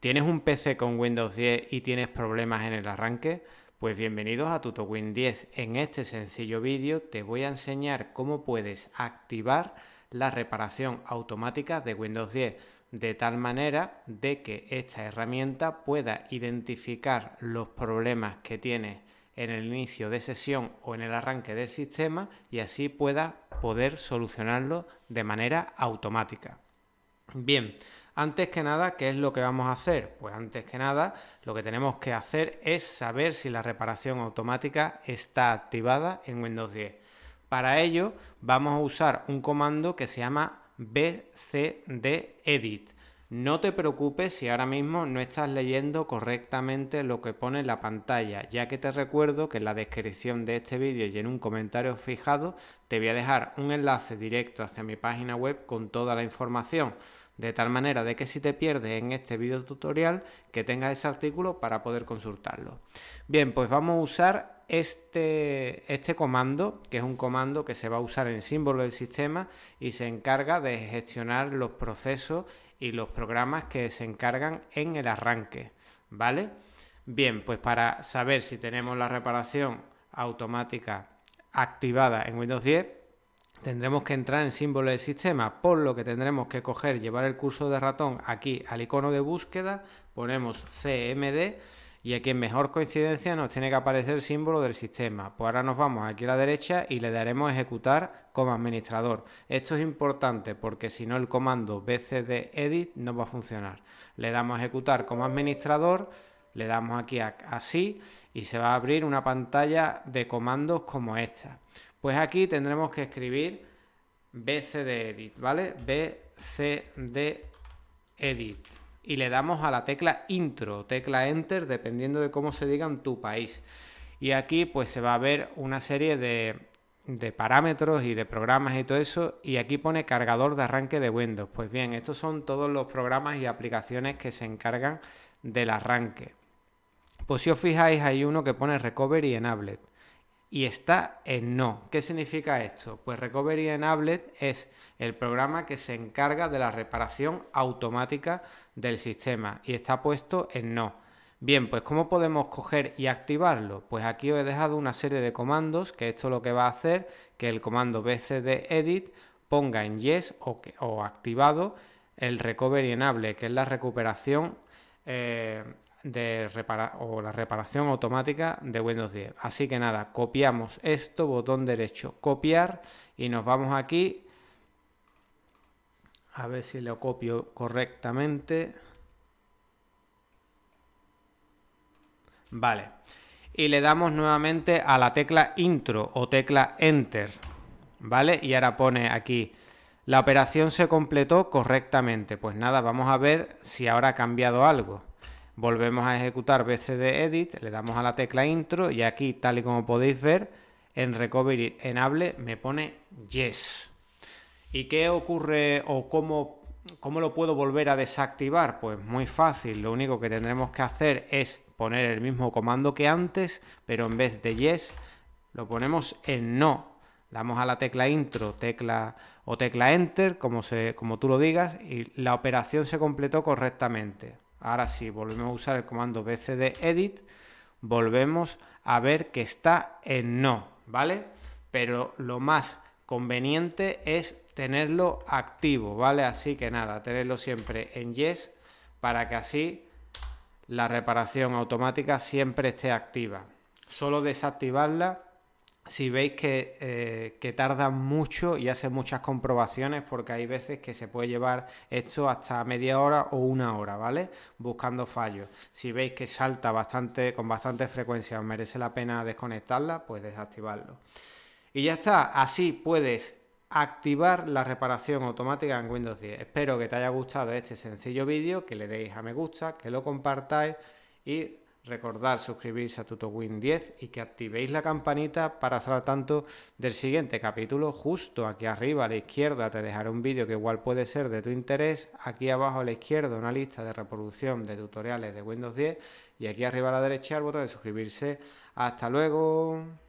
¿Tienes un PC con Windows 10 y tienes problemas en el arranque? Pues bienvenidos a TutoWin 10. En este sencillo vídeo te voy a enseñar cómo puedes activar la reparación automática de Windows 10 de tal manera de que esta herramienta pueda identificar los problemas que tienes en el inicio de sesión o en el arranque del sistema y así pueda poder solucionarlo de manera automática. Bien, antes que nada, ¿qué es lo que vamos a hacer? Pues antes que nada, lo que tenemos que hacer es saber si la reparación automática está activada en Windows 10. Para ello, vamos a usar un comando que se llama bcdedit. No te preocupes si ahora mismo no estás leyendo correctamente lo que pone en la pantalla, ya que te recuerdo que en la descripción de este vídeo y en un comentario fijado te voy a dejar un enlace directo hacia mi página web con toda la información de tal manera de que si te pierdes en este video tutorial que tengas ese artículo para poder consultarlo. Bien, pues vamos a usar este, este comando, que es un comando que se va a usar en símbolo del sistema y se encarga de gestionar los procesos y los programas que se encargan en el arranque, ¿vale? Bien, pues para saber si tenemos la reparación automática activada en Windows 10, tendremos que entrar en símbolo del sistema, por lo que tendremos que coger, llevar el curso de ratón aquí al icono de búsqueda, ponemos CMD y aquí en mejor coincidencia nos tiene que aparecer el símbolo del sistema. Pues ahora nos vamos aquí a la derecha y le daremos ejecutar como administrador. Esto es importante porque si no el comando bcd edit no va a funcionar. Le damos a ejecutar como administrador, le damos aquí a así y se va a abrir una pantalla de comandos como esta. Pues aquí tendremos que escribir bcdedit, edit, ¿vale? bcdedit. edit. Y le damos a la tecla intro, tecla enter, dependiendo de cómo se diga en tu país. Y aquí pues se va a ver una serie de, de parámetros y de programas y todo eso. Y aquí pone cargador de arranque de Windows. Pues bien, estos son todos los programas y aplicaciones que se encargan del arranque. Pues si os fijáis hay uno que pone Recovery Enabled y está en no. ¿Qué significa esto? Pues Recovery Enabled es el programa que se encarga de la reparación automática del sistema y está puesto en no. Bien, pues ¿cómo podemos coger y activarlo? Pues aquí os he dejado una serie de comandos que esto lo que va a hacer que el comando bcdedit edit ponga en yes o, o activado el recovery enable, que es la recuperación eh, de o la reparación automática de Windows 10. Así que nada, copiamos esto, botón derecho, copiar y nos vamos aquí. A ver si lo copio correctamente. Vale. Y le damos nuevamente a la tecla intro o tecla enter. ¿Vale? Y ahora pone aquí la operación se completó correctamente. Pues nada, vamos a ver si ahora ha cambiado algo volvemos a ejecutar BCD Edit, le damos a la tecla Intro y aquí, tal y como podéis ver, en Recovery Enable me pone Yes. ¿Y qué ocurre o cómo, cómo lo puedo volver a desactivar? Pues muy fácil, lo único que tendremos que hacer es poner el mismo comando que antes, pero en vez de Yes lo ponemos en No. Damos a la tecla Intro, tecla o tecla Enter, como, como tú lo digas, y la operación se completó correctamente. Ahora sí, volvemos a usar el comando bcd edit, volvemos a ver que está en no, ¿vale? Pero lo más conveniente es tenerlo activo, ¿vale? Así que nada, tenerlo siempre en yes para que así la reparación automática siempre esté activa. Solo desactivarla si veis eh, que, tarda mucho y hace muchas comprobaciones, porque hay veces que se puede llevar esto hasta media hora o una hora, ¿vale? Buscando fallos. Si veis que salta bastante, con bastante frecuencia, merece la pena desconectarla, pues desactivarlo. Y ya está, así puedes activar la reparación automática en Windows 10. Espero que te haya gustado este sencillo vídeo, que le deis a me gusta, que lo compartáis y Recordar suscribirse a TutoWin 10 y que activéis la campanita para estar al tanto del siguiente capítulo. Justo aquí arriba a la izquierda te dejaré un vídeo que igual puede ser de tu interés. Aquí abajo a la izquierda una lista de reproducción de tutoriales de Windows 10 y aquí arriba a la derecha el botón de suscribirse. Hasta luego.